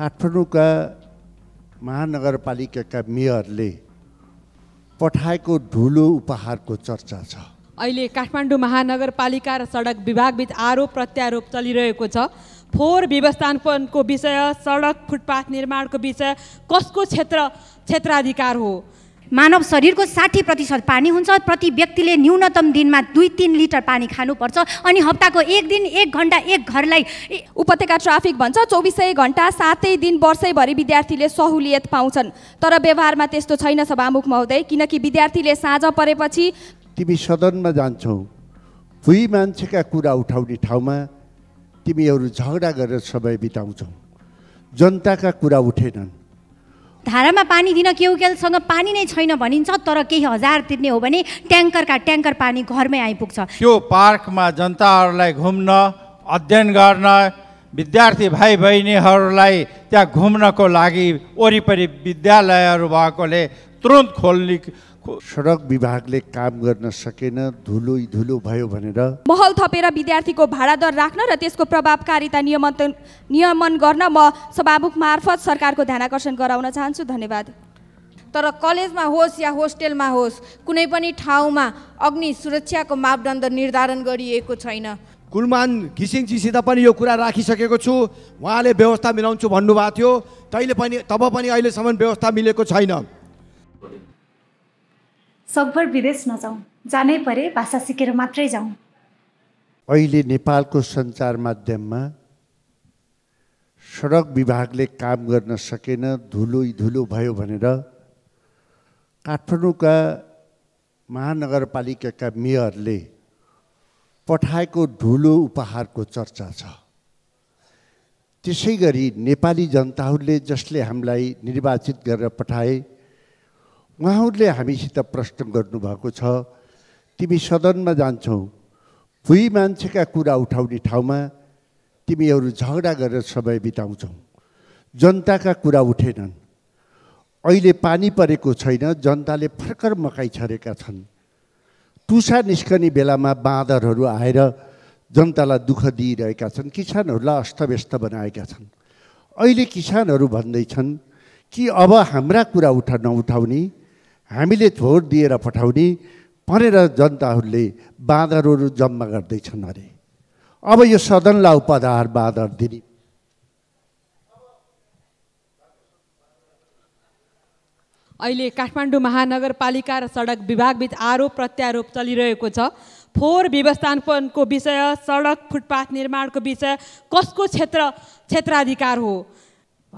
काठमाडौँका महानगरपालिकाका मेयरले पठाएको ढुलो उपहारको चर्चा छ अहिले काठमाडौँ महानगरपालिका र सडक विभागबीच आरोप प्रत्यारोप चलिरहेको छ फोहोर व्यवस्थापनको विषय सडक फुटपाथ निर्माणको विषय कसको क्षेत्र क्षेत्राधिकार हो मानव शरीरको साठी प्रतिशत पानी हुन्छ प्रति व्यक्तिले न्यूनतम दिनमा दुई तिन लिटर पानी खानुपर्छ अनि हप्ताको एक दिन एक घन्टा एक घरलाई उपत्यका ट्राफिक भन्छ चौबिसै घन्टा सातै दिन वर्षैभरि विद्यार्थीले सहुलियत पाउँछन् तर व्यवहारमा त्यस्तो छैन सभामुख महोदय किनकि विद्यार्थीले साँझ परेपछि तिमी सदनमा जान्छौ कोही मान्छेका कुरा उठाउने ठाउँमा तिमीहरू झगडा गरेर समय बिताउँछौ जनताका कुरा उठेनन् धारामा पानी दिन केउकेलसँग पानी नै छैन भनिन्छ तर केही हजार तिर्ने हो भने ट्याङ्करका ट्याङ्कर पानी घरमै आइपुग्छ त्यो पार्कमा जनताहरूलाई घुम्न अध्ययन गर्न विद्यार्थी भाइ बहिनीहरूलाई त्यहाँ घुम्नको लागि वरिपरि विद्यालयहरू भएकोले तुरन्त खोल्ने सडक विभागले काम गर्न सकेन धुलो धुलो भयो भनेर महल थपेर विद्यार्थीको भाडा दर राख्न र त्यसको प्रभावकारिता नियमन नियमन गर्न म सभामुख मार्फत सरकारको ध्यान आकर्षण गराउन चाहन्छु धन्यवाद तर कलेजमा होस् या होस्टेलमा होस् कुनै पनि ठाउँमा अग्नि सुरक्षाको मापदण्ड निर्धारण गरिएको छैन कुलमान घिसिङजीसित पनि यो कुरा राखिसकेको छु उहाँले व्यवस्था मिलाउँछु भन्नुभएको थियो तैले पनि तब पनि अहिलेसम्म व्यवस्था मिलेको छैन सकभर विदेश नजाउँ जानै परे भाषा सिकेर मात्रै जाउँ अहिले नेपालको सञ्चार माध्यममा सडक विभागले काम गर्न सकेन धुलो धुलो भयो भनेर काठमाडौँका महानगरपालिकाका मेयरले पठाएको धुलो उपहारको चर्चा छ त्यसै गरी नेपाली जनताहरूले जसले हामीलाई निर्वाचित गरेर पठाए उहाँहरूले हामीसित प्रश्न गर्नुभएको छ तिमी सदनमा जान्छौ भुइँ मान्छेका कुरा उठाउने ठाउँमा तिमीहरू झगडा गरेर समय बिताउँछौ जनताका कुरा उठेनन् अहिले पानी परेको छैन जनताले फर्कर मकै छरेका छन् टुसा निस्कने बेलामा बाँदरहरू आएर जनतालाई दुःख दिइरहेका छन् किसानहरूलाई अस्तव्यस्त बनाएका छन् अहिले किसानहरू भन्दैछन् कि अब हाम्रा कुरा उठा नउठाउने हामीले भोट दिएर पठाउने भनेर जनताहरूले बाँदरहरू जम्मा गर्दैछन् अरे अब यो सदनलाई उपधार बाँदर दिने अहिले काठमाडौँ महानगरपालिका र सडक विभागबीच आरोप प्रत्यारोप चलिरहेको छ फोहोर व्यवस्थापनको विषय सडक फुटपाथ निर्माणको विषय कसको क्षेत्र क्षेत्राधिकार हो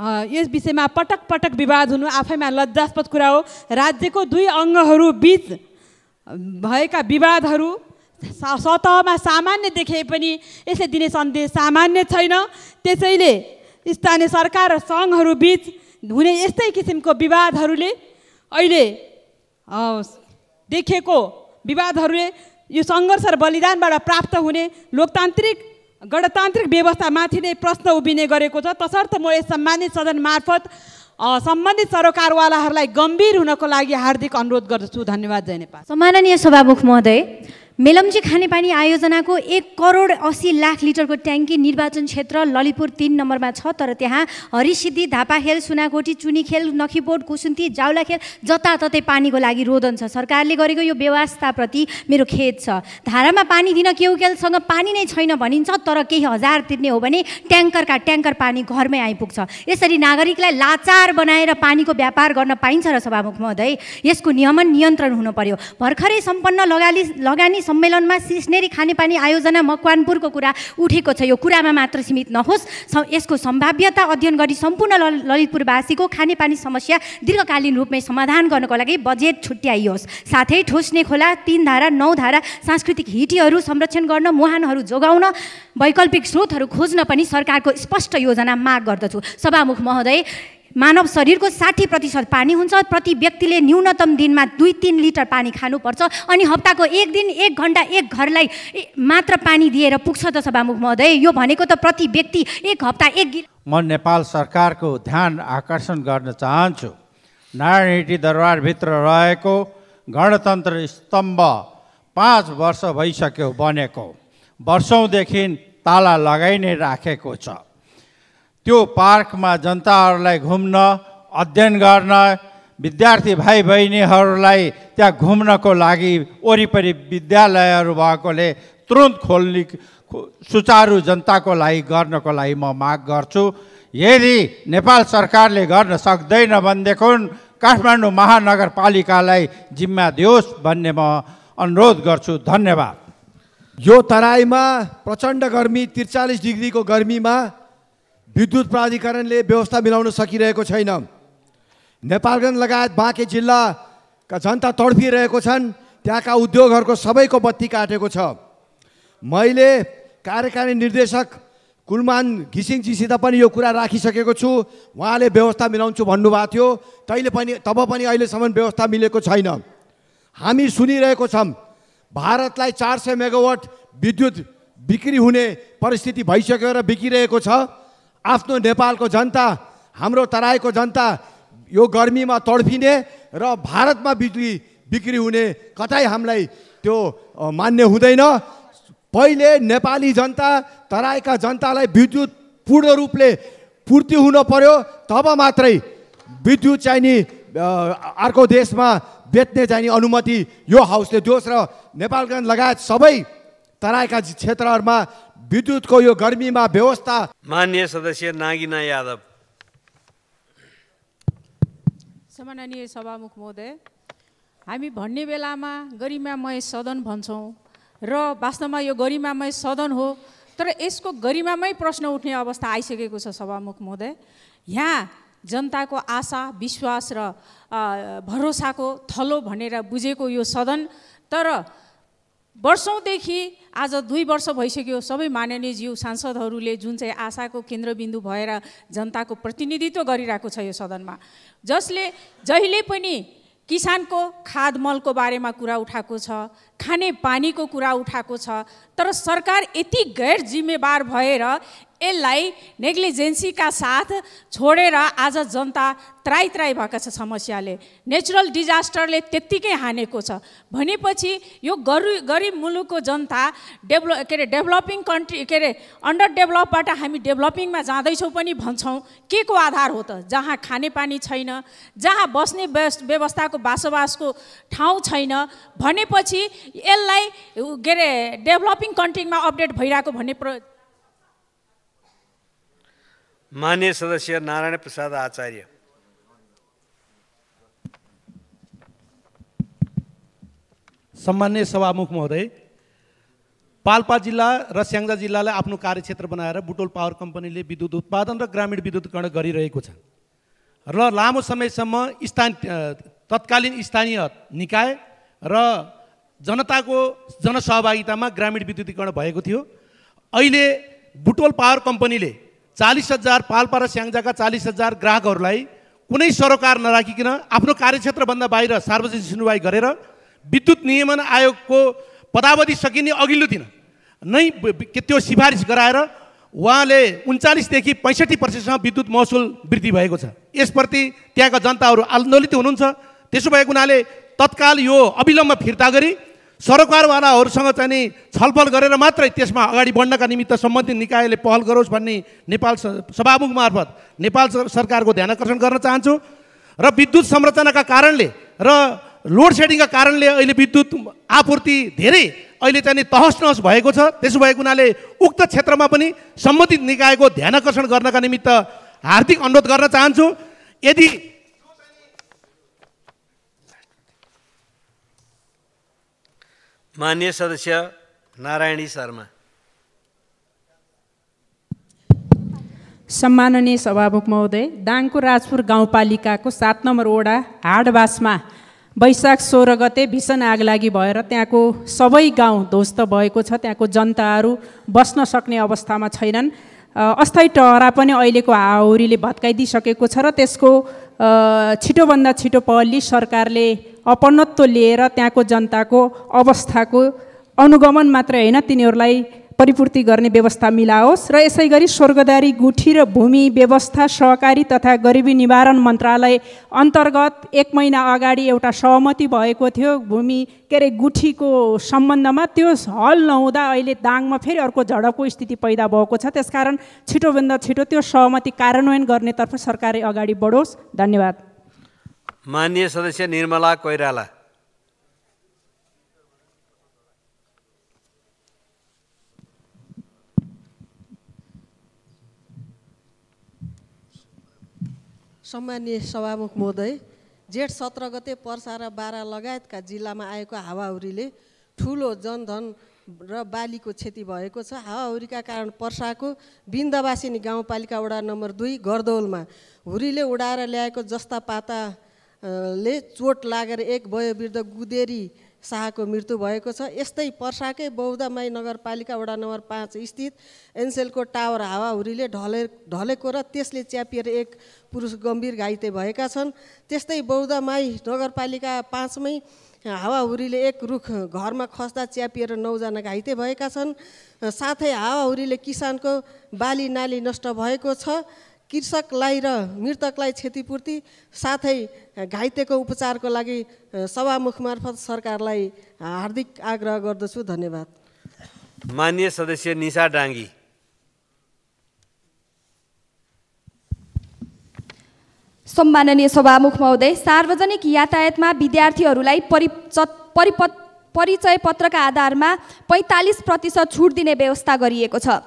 यस विषयमा पटक पटक विवाद हुनु आफैमा लज्जास्पद कुरा हो राज्यको दुई अङ्गहरू बिच भएका विवादहरू सतहमा सामान्य देखे पनि यसले दिने सन्देश सामान्य छैन त्यसैले स्थानीय सरकार र सङ्घहरू बिच हुने यस्तै किसिमको विवादहरूले अहिले देखेको विवादहरूले यो सङ्घर्ष र बलिदानबाट प्राप्त हुने लोकतान्त्रिक गणतान्त्रिक व्यवस्थामाथि नै प्रश्न उभिने गरेको छ तसर्थ म यस सम्मानित सदन मार्फत सम्बन्धित सरकारवालाहरूलाई गम्भीर हुनको लागि हार्दिक अनुरोध गर्दछु धन्यवाद जय नेपाल सम्माननीय सभामुख महोदय मेलम्ची खानेपानी आयोजनाको एक करोड असी लाख लिटरको ट्याङ्की निर्वाचन क्षेत्र ललितपुर तिन नम्बरमा छ तर त्यहाँ हरिसिद्धि धापाखेल सुनाकोटी चुनीखेल नखीबोट कुसुन्ती जाउलाखेल जताततै पानीको लागि रोदन छ सरकारले गरेको यो व्यवस्थाप्रति मेरो खेद छ धारामा पानी दिन केउकेलसँग पानी नै छैन भनिन्छ तर केही हजार तिर्ने हो भने ट्याङ्करका ट्याङ्कर पानी घरमै आइपुग्छ यसरी नागरिकलाई लाचार बनाएर पानीको व्यापार गर्न पाइन्छ र सभामुख महोदय यसको नियमन नियन्त्रण हुनु पर्यो भर्खरै सम्पन्न लगाली लगानी सम्मेलनमा सिस्नेरी खानेपानी आयोजना मकवानपुरको कुरा उठेको छ यो कुरामा मात्र सीमित नहोस् यसको सम्भाव्यता अध्ययन गरी सम्पूर्ण ललितपुरवासीको खानेपानी समस्या दीर्घकालीन रूपमै समाधान गर्नको लागि बजेट छुट्याइयोस् साथै ठोस्ने खोला तिन धारा नौ धारा सांस्कृतिक हिटीहरू संरक्षण गर्न मुहानहरू जोगाउन वैकल्पिक स्रोतहरू खोज्न पनि सरकारको स्पष्ट योजना माग गर्दछु सभामुख महोदय मानव शरीरको साठी प्रतिशत पानी हुन्छ प्रति व्यक्तिले न्यूनतम दिनमा दुई तिन लिटर पानी खानुपर्छ अनि हप्ताको एक दिन एक घन्टा एक घरलाई मात्र पानी दिएर पुग्छ त सभामुख महोदय यो भनेको त प्रति व्यक्ति एक हप्ता एक म नेपाल सरकारको ध्यान आकर्षण गर्न चाहन्छु नारायणहिटी दरबारभित्र रहेको गणतन्त्र स्तम्भ पाँच वर्ष भइसक्यो बनेको वर्षौँदेखि ताला लगाइ नै राखेको छ त्यो पार्कमा जनताहरूलाई घुम्न अध्ययन गर्न विद्यार्थी भाइ बहिनीहरूलाई त्यहाँ घुम्नको लागि वरिपरि विद्यालयहरू भएकोले तुरुन्त खोल्ने सुचारू जनताको लागि गर्नको लागि म माग गर्छु यदि नेपाल सरकारले गर्न सक्दैन भनेदेखि काठमाडौँ महानगरपालिकालाई जिम्मा दियोस् भन्ने म अनुरोध गर्छु धन्यवाद यो तराईमा प्रचण्ड गर्मी त्रिचालिस डिग्रीको गर्मीमा विद्युत प्राधिकरणले व्यवस्था मिलाउन सकिरहेको छैन नेपालगञ्ज लगायत बाँकी जिल्लाका जनता तडफिरहेको छन् त्यहाँका उद्योगहरूको सबैको बत्ती काटेको छ मैले कार्यकारी निर्देशक कुलमान घिसिङजीसित पनि यो कुरा राखिसकेको छु उहाँले व्यवस्था मिलाउँछु भन्नुभएको थियो तैले पनि तब पनि अहिलेसम्म व्यवस्था मिलेको छैन हामी सुनिरहेको छौँ भारतलाई चार सय मेगावट विद्युत बिक्री हुने परिस्थिति भइसक्यो र बिकिरहेको छ आफ्नो नेपालको जनता हाम्रो तराईको जनता यो गर्मीमा तडफिने र भारतमा बिजुली बिक्री हुने कतै हामीलाई त्यो मान्य हुँदैन पहिले नेपाली जनता तराईका जनतालाई विद्युत पूर्ण रूपले पूर्ति हुन पर्यो तब मात्रै विद्युत चाहिने अर्को देशमा बेच्ने चाहिने अनुमति यो हाउसले दियोस् र नेपालगञ्ज लगायत सबै तराईका क्षेत्रहरूमा विद्युतको यो गर्मीमा व्यवस्था मान्य सदस्य नागिना यादव सम्माननीय सभामुख महोदय हामी भन्ने बेलामा गरिमामय सदन भन्छौँ र वास्तवमा यो गरिमामय सदन हो तर यसको गरिमामै प्रश्न उठ्ने अवस्था आइसकेको छ सभामुख महोदय यहाँ जनताको आशा विश्वास र भरोसाको थलो भनेर बुझेको यो सदन तर वर्षौँदेखि आज दुई वर्ष भइसक्यो सबै माननीय जीव सांसदहरूले जुन चाहिँ आशाको केन्द्रबिन्दु भएर जनताको प्रतिनिधित्व गरिरहेको छ यो सदनमा जसले जहिले पनि किसानको खाद मलको बारेमा कुरा उठाएको छ खाने पानीको कुरा उठाएको छ तर सरकार यति गैर जिम्मेवार भएर यसलाई नेग्लिजेन्सीका साथ छोडेर आज जनता त्राई त्राई भएको छ समस्याले नेचुरल डिजास्टरले त्यत्तिकै हानेको छ भनेपछि यो गरी गरिब मुलुकको जनता डेभलो के अरे डेभलपिङ कन्ट्री के अरे अन्डर डेभलपबाट हामी डेभलपिङमा जाँदैछौँ पनि भन्छौँ के को आधार हो त जहाँ खानेपानी छैन जहाँ बस्ने व्यवस्थाको बासोबासको ठाउँ छैन भनेपछि यसलाई के अरे डेभलपिङ कन्ट्रीमा अपडेट भइरहेको भन्ने प्र मान्य सदस्य नारायण प्रसाद आचार्य सम्मान्य सभामुख महोदय पाल्पा जिल्ला र स्याङ्जा जिल्लालाई आफ्नो कार्यक्षेत्र बनाएर बुटोल पावर कम्पनीले विद्युत उत्पादन र ग्रामीण विद्युतकरण गरिरहेको छ र लामो समयसम्म स्थान तत्कालीन स्थानीय निकाय र जनताको जनसहभागितामा ग्रामीण विद्युतीकरण भएको थियो अहिले बुटोल पावर कम्पनीले चालिस हजार र स्याङ्जाका चालिस हजार ग्राहकहरूलाई कुनै सरोकार नराखिकन आफ्नो कार्यक्षेत्रभन्दा बाहिर सार्वजनिक सुनवाई गरेर विद्युत नियमन आयोगको पदावधि सकिने अघिल्लो दिन नै त्यो सिफारिस गराएर उहाँले उन्चालिसदेखि पैँसठी पर्सेन्टसम्म विद्युत महसुल वृद्धि भएको छ यसप्रति त्यहाँका जनताहरू आन्दोलित हुनुहुन्छ त्यसो भएको हुनाले तत्काल यो अविलम्ब फिर्ता गरी सरकारवालाहरूसँग चाहिँ नि छलफल गरेर मात्रै त्यसमा अगाडि बढ्नका निमित्त सम्बन्धित निकायले पहल गरोस् भन्ने नेपाल सभामुख मार्फत नेपाल सरकारको ध्यान आकर्षण गर्न चाहन्छु र विद्युत संरचनाका कारणले र लोड सेडिङका कारणले अहिले विद्युत आपूर्ति धेरै अहिले चाहिँ नि तहस नहस भएको छ त्यसो भएको हुनाले उक्त क्षेत्रमा पनि सम्बन्धित निकायको ध्यान आकर्षण गर्नका निमित्त हार्दिक अनुरोध गर्न चाहन्छु यदि मान्य सदस्य नारायणी शर्मा सम्माननीय सभामुख महोदय दाङको राजपुर गाउँपालिकाको सात नम्बर वडा हाडवासमा वैशाख सोह्र गते भीषण आग लागि भएर त्यहाँको सबै गाउँ ध्वस्त भएको छ त्यहाँको जनताहरू बस्न सक्ने अवस्थामा छैनन् अस्थायी टहरा पनि अहिलेको हाउरीले भत्काइदिइसकेको छ र त्यसको छिटोभन्दा छिटो पहली सरकारले अपनत्व लिएर त्यहाँको जनताको अवस्थाको अनुगमन मात्रै होइन तिनीहरूलाई परिपूर्ति गर्ने व्यवस्था मिलाओस् र यसै गरी स्वर्गदारी गुठी र भूमि व्यवस्था सहकारी तथा गरिबी निवारण मन्त्रालय अन्तर्गत एक महिना अगाडि एउटा सहमति भएको थियो भूमि के अरे गुठीको सम्बन्धमा त्यो हल नहुँदा अहिले दाङमा फेरि अर्को झडपको स्थिति पैदा भएको छ त्यसकारण छिटोभन्दा छिटो त्यो सहमति कार्यान्वयन गर्नेतर्फ सरकारले अगाडि बढोस् धन्यवाद मान्य सदस्य निर्मला कोइराला सम्मान्य सभामुख महोदय जेठ सत्र गते पर्सा र बाह्र लगायतका जिल्लामा आएको हावाहुरीले ठुलो जनधन र बालीको क्षति भएको छ हावाहुरीका कारण पर्साको बिन्दवासिनी गाउँपालिका वडा नम्बर दुई गर्दौलमा हुरीले उडाएर ल्याएको जस्ता पाताले चोट लागेर एक वयोवृद्ध गुदेरी शाहको मृत्यु भएको छ यस्तै पर्साकै बौद्धमाई नगरपालिका वडा नम्बर पाँच स्थित एनसेलको टावर हावाहुरीले ढले ढलेको र त्यसले च्यापिएर एक पुरुष गम्भीर घाइते भएका छन् त्यस्तै बौद्धमाई नगरपालिका पाँचमै हावाहुरीले एक रुख घरमा खस्दा च्यापिएर नौजना घाइते भएका छन् साथै हावाहुरीले किसानको बाली नाली नष्ट भएको छ कृषकलाई र मृतकलाई क्षतिपूर्ति साथै घाइतेको उपचारको लागि सभामुख मार्फत सरकारलाई हार्दिक आग्रह गर्दछु धन्यवाद मान्य सदस्य निशा डाङ्गी सम्माननीय सभामुख महोदय सार्वजनिक यातायातमा विद्यार्थीहरूलाई परिच परिप परिचय पत्रका आधारमा पैँतालिस प्रतिशत छुट दिने व्यवस्था गरिएको छ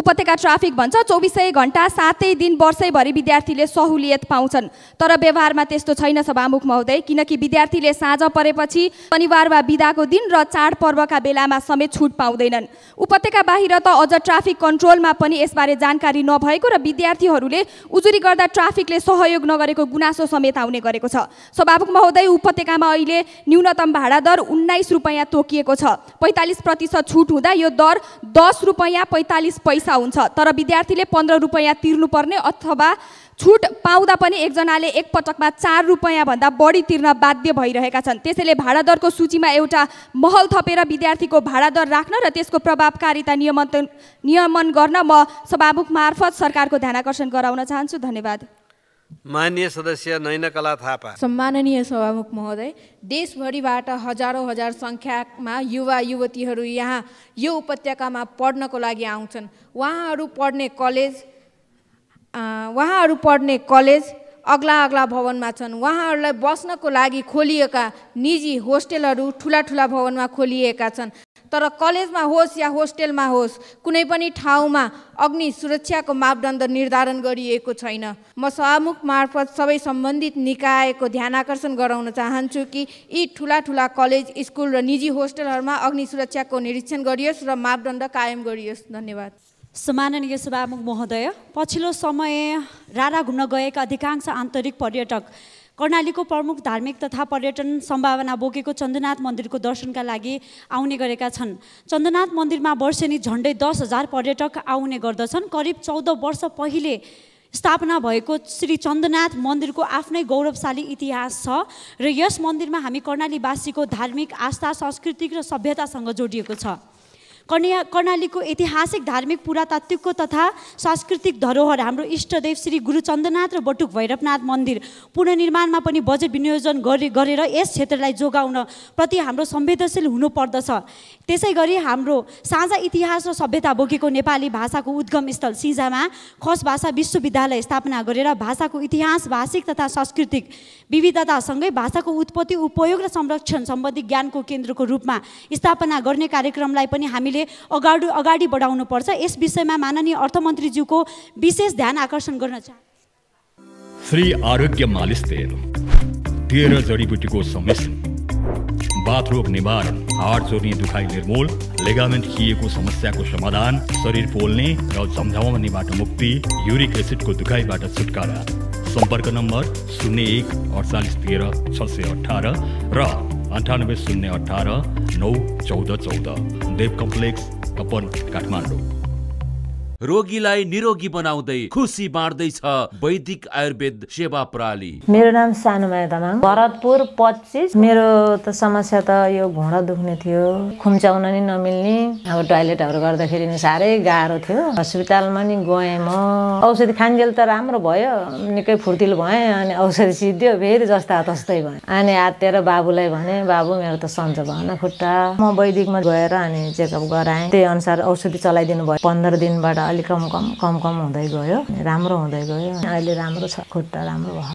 उपत्यका ट्राफिक भन्छ चौबिसै घन्टा सातै दिन वर्षैभरि विद्यार्थीले सहुलियत पाउँछन् तर व्यवहारमा त्यस्तो छैन सभामुख महोदय किनकि विद्यार्थीले साँझ परेपछि शनिबार वा बिदाको दिन र चाडपर्वका बेलामा समेत छुट पाउँदैनन् उपत्यका बाहिर त अझ ट्राफिक कन्ट्रोलमा पनि यसबारे जानकारी नभएको र विद्यार्थीहरूले उजुरी गर्दा ट्राफिकले सहयोग नगरेको गुनासो समेत आउने गरेको छ सभामुख महोदय उपत्यकामा अहिले न्यूनतम भाडा दर उन्नाइस रुपियाँ तोकिएको छ पैँतालिस प्रतिशत छुट हुँदा यो दर दस रुपियाँ पैँतालिस पैसा पैसा हुन्छ तर विद्यार्थीले पन्ध्र रुपियाँ तिर्नुपर्ने अथवा छुट पाउँदा पनि एकजनाले एकपटकमा चार रुपियाँभन्दा बढी तिर्न बाध्य भइरहेका छन् त्यसैले भाडादरको सूचीमा एउटा महल थपेर विद्यार्थीको भाडादर राख्न र त्यसको प्रभावकारिता नियमन नियमन गर्न म सभामुख मार्फत सरकारको ध्यानकर्षण गराउन चाहन्छु धन्यवाद मान्य सदस्य नैनकला थापा सम्माननीय सभामुख महोदय देशभरिबाट हजारौँ हजार सङ्ख्यामा युवा युवतीहरू यहाँ यो उपत्यकामा पढ्नको लागि आउँछन् उहाँहरू पढ्ने कलेज उहाँहरू पढ्ने कलेज अग्ला अग्ला भवनमा छन् उहाँहरूलाई बस्नको लागि खोलिएका निजी होस्टेलहरू ठुला ठुला भवनमा खोलिएका छन् तर कलेजमा होस् या होस्टेलमा होस् कुनै पनि ठाउँमा अग्नि सुरक्षाको मापदण्ड निर्धारण गरिएको छैन म सभामुख मार्फत सबै सम्बन्धित निकायको ध्यान आकर्षण गराउन चाहन्छु कि यी ठुला ठुला कलेज स्कुल र निजी होस्टेलहरूमा अग्नि सुरक्षाको निरीक्षण गरियोस् र मापदण्ड कायम गरियोस् धन्यवाद सम्माननीय सभामुख महोदय पछिल्लो समय राणा घुम्न गएका अधिकांश आन्तरिक पर्यटक कर्णालीको प्रमुख धार्मिक तथा पर्यटन सम्भावना बोकेको चन्द्रनाथ मन्दिरको दर्शनका लागि आउने गरेका छन् चन्द्रनाथ मन्दिरमा वर्षेनी झन्डै दस हजार पर्यटक आउने गर्दछन् करिब चौध वर्ष पहिले स्थापना भएको श्री चन्द्रनाथ मन्दिरको आफ्नै गौरवशाली इतिहास छ र यस मन्दिरमा हामी कर्णालीवासीको धार्मिक आस्था सांस्कृतिक र सभ्यतासँग जोडिएको छ कर्णिया कर्णालीको ऐतिहासिक धार्मिक पुरातात्विकको तथा सांस्कृतिक धरोहर हाम्रो इष्टदेव श्री गुरु चन्द्रनाथ र बटुक भैरवनाथ मन्दिर पुनर्निर्माणमा पनि बजेट विनियोजन गरे गरेर यस क्षेत्रलाई जोगाउन प्रति हाम्रो संवेदनशील हुनुपर्दछ त्यसै गरी हाम्रो साझा इतिहास र सभ्यता बोकेको नेपाली भाषाको उद्गम स्थल सिजामा खस भाषा विश्वविद्यालय स्थापना गरेर भाषाको इतिहास भाषिक तथा सांस्कृतिक विविधतासँगै भाषाको उत्पत्ति उपयोग र संरक्षण सम्बन्धी ज्ञानको केन्द्रको रूपमा स्थापना गर्ने कार्यक्रमलाई पनि हामी हामीले अगाडि अगाडि पर्छ यस विषयमा माननीय अर्थमन्त्रीज्यूको विशेष ध्यान आकर्षण गर्न चाहन्छु श्री आरोग्य मालिस तेल तेह्र जडीबुटीको सम्मिश्रण रोग निवारण हाट चोर्ने दुखाइ निर्मूल लेगामेन्ट खिएको समस्याको समाधान शरीर पोल्ने र झम्झमाउनेबाट मुक्ति युरिक एसिडको दुखाइबाट छुटकारा सम्पर्क नम्बर शून्य एक अडचालिस तेह्र छ सय अठार र अन्ठानब्बे शून्य अठार नौ चौध चौध देव कम्प्लेक्स कपन काठमाडौँ रोगीलाई निरोगी बनाउँदै खुसी बाँड्दैछ वैदिक आयुर्वेद सेवा प्रणाली मेरो नाम सानुमाया तामाङ भरतपुर पच्चिस मेरो त समस्या त यो घुँडा दुख्ने थियो खुम्चाउन नि नमिल्ने अब टोयलेटहरू गर्दाखेरि नि साह्रै गाह्रो थियो हस्पिटलमा नि गएँ म औषधि खान्जेल त राम्रो भयो निकै फुर्तिलो भएँ अनि औषधि सिद्धियो फेरि जस्ता तस्तै भयो अनि आत्तेर बाबुलाई भने बाबु मेरो त सन्चो भएन खुट्टा म वैदिकमा गएर अनि चेकअप गराएँ त्यही अनुसार औषधि चलाइदिनु भयो पन्ध्र दिनबाट अलिक कम कम कम कम हुँदै गयो राम्रो हुँदै गयो अहिले राम्रो छ खुट्टा राम्रो भयो